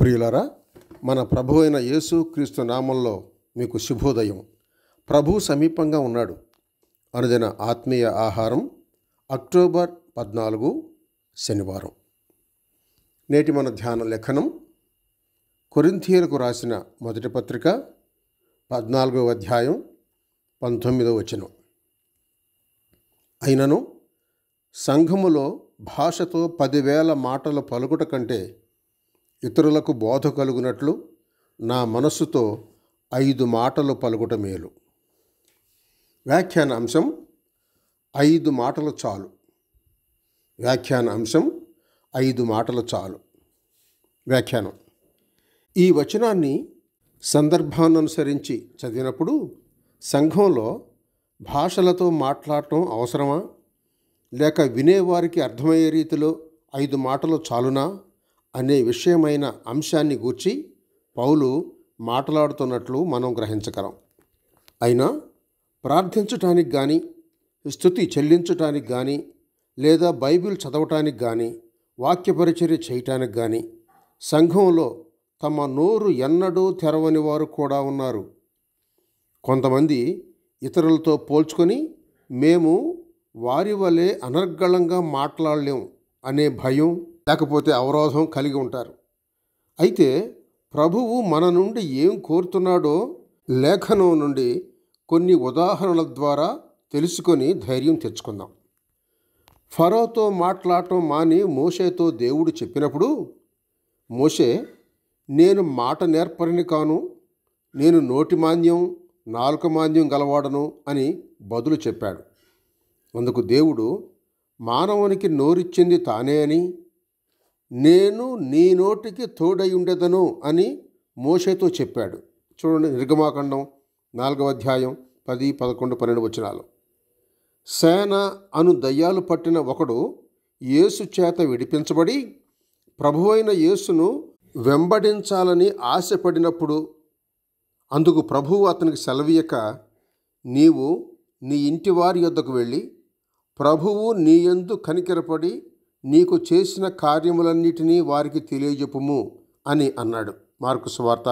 ప్రియులరా మన ప్రభు అయిన క్రీస్తు నామంలో మీకు శుభోదయం ప్రభు సమీపంగా ఉన్నాడు అనుదిన ఆత్మీయ ఆహారం అక్టోబర్ పద్నాలుగు శనివారం నేటి మన ధ్యాన లేఖనం కొరింథియలకు రాసిన మొదటి పత్రిక పద్నాలుగవ అధ్యాయం పంతొమ్మిదవ వచనం అయినను సంఘములో భాషతో పదివేల మాటలు పలుకుట కంటే ఇతరులకు బోధ కలుగునట్లు నా మనస్సుతో ఐదు మాటలు పలుకుట మేలు వ్యాఖ్యాన అంశం ఐదు మాటలు చాలు వ్యాఖ్యాన అంశం ఐదు మాటలు చాలు వ్యాఖ్యానం ఈ వచనాన్ని సందర్భాన్ననుసరించి చదివినప్పుడు సంఘంలో భాషలతో మాట్లాడటం అవసరమా లేక వినేవారికి అర్థమయ్యే రీతిలో ఐదు మాటలు చాలునా అనే విషయమైన అంశాన్ని గూర్చి పౌలు మాట్లాడుతున్నట్లు మనం గ్రహించగలం అయినా ప్రార్థించటానికి కానీ స్థుతి చెల్లించటానికి కానీ లేదా బైబిల్ చదవటానికి కానీ వాక్యపరిచర్య చేయటానికి కానీ సంఘంలో తమ నోరు ఎన్నడూ తెరవని వారు కూడా ఉన్నారు కొంతమంది ఇతరులతో పోల్చుకొని మేము వారి వలె అనర్గళంగా మాట్లాడలేం అనే భయం లేకపోతే అవరోధం కలిగి ఉంటారు అయితే ప్రభువు మన నుండి ఏం కోరుతున్నాడో లేఖనం నుండి కొన్ని ఉదాహరణల ద్వారా తెలుసుకొని ధైర్యం తెచ్చుకుందాం ఫరోతో మాట్లాడటం మాని మోషేతో దేవుడు చెప్పినప్పుడు మోషే నేను మాట నేర్పరిని కాను నేను నోటి మాన్యం నాలుక మాన్యం గలవాడను అని బదులు చెప్పాడు అందుకు దేవుడు మానవునికి నోరిచ్చింది తానే అని నేను నీ నోటికి తోడై ఉండేదను అని మోషేతో చెప్పాడు చూడండి నిర్గమాఖండం నాలుగవ అధ్యాయం పది పదకొండు పన్నెండు వచనాలు సేన అను దయ్యాలు పట్టిన ఒకడు యేసు చేత విడిపించబడి ప్రభువైన యేసును వెంబడించాలని ఆశపడినప్పుడు అందుకు ప్రభువు అతనికి సెలవీయక నీవు నీ ఇంటి వారి యొద్దకు వెళ్ళి ప్రభువు నీ ఎందు కనికెరపడి నీకు చేసిన కార్యములన్నిటినీ వారికి తెలియజెప్పుము అని అన్నాడు మార్కు సువార్త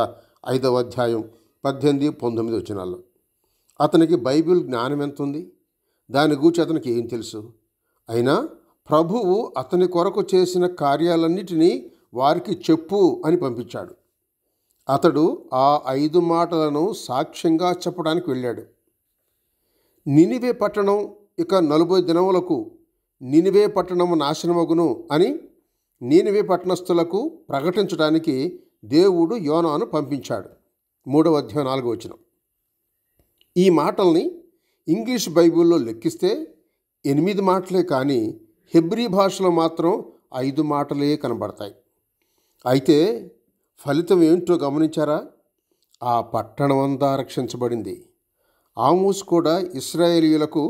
ఐదవ అధ్యాయం పద్దెనిమిది పంతొమ్మిది వచనాల్లో అతనికి బైబిల్ జ్ఞానం ఎంత ఉంది దాని గూర్చి అతనికి ఏం తెలుసు అయినా ప్రభువు అతని కొరకు చేసిన కార్యాలన్నిటినీ వారికి చెప్పు అని పంపించాడు అతడు ఆ ఐదు మాటలను సాక్ష్యంగా చెప్పడానికి వెళ్ళాడు నినివే పట్టణం ఇక నలభై దినములకు నినివే పట్టణము నాశనమగును అని నీనివే పట్టణస్థులకు ప్రకటించడానికి దేవుడు యోనాను పంపించాడు మూడవ అధ్యాయం నాలుగో వచనం ఈ మాటల్ని ఇంగ్లీష్ బైబిల్లో లెక్కిస్తే ఎనిమిది మాటలే కానీ హెబ్రీ భాషలో మాత్రం ఐదు మాటలే కనబడతాయి అయితే ఫలితం ఏంటో గమనించారా ఆ పట్టణమంతా రక్షించబడింది ఆమోస్ కూడా ఇస్రాయేలీలకు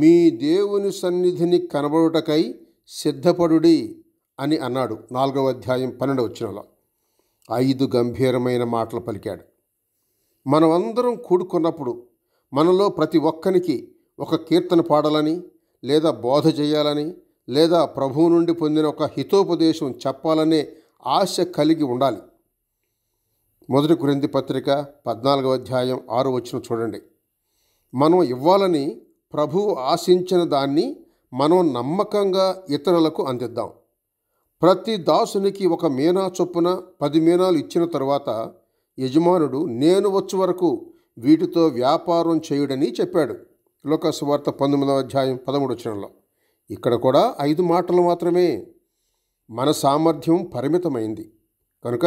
మీ దేవుని సన్నిధిని కనబడుటకై సిద్ధపడుడి అని అన్నాడు నాలుగవ అధ్యాయం పన్నెండవ వచ్చినలో ఐదు గంభీరమైన మాటలు పలికాడు మనమందరం కూడుకున్నప్పుడు మనలో ప్రతి ఒక్కరికి ఒక కీర్తన పాడాలని లేదా బోధ చేయాలని లేదా ప్రభువు నుండి పొందిన ఒక హితోపదేశం చెప్పాలనే ఆశ కలిగి ఉండాలి మొదటి కురింది పత్రిక పద్నాలుగవ అధ్యాయం ఆరు వచ్చిన చూడండి మనం ఇవ్వాలని ప్రభువు ఆశించిన దాన్ని మనం నమ్మకంగా ఇతరులకు అందిద్దాం ప్రతి దాసునికి ఒక మీనా చొప్పున పది మీనాలు ఇచ్చిన తర్వాత యజమానుడు నేను వచ్చే వరకు వీటితో వ్యాపారం చేయుడని చెప్పాడు లోకస్వార్త పంతొమ్మిదవ అధ్యాయం పదమూడు వచ్చినలో ఇక్కడ కూడా ఐదు మాటలు మాత్రమే మన సామర్థ్యం పరిమితమైంది కనుక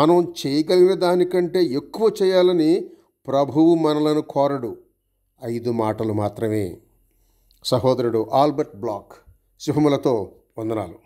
మనం చేయగలిగిన దానికంటే ఎక్కువ చేయాలని ప్రభువు మనలను కోరడు ఐదు మాటలు మాత్రమే సహోదరుడు ఆల్బర్ట్ బ్లాక్ శుభములతో వందనాలు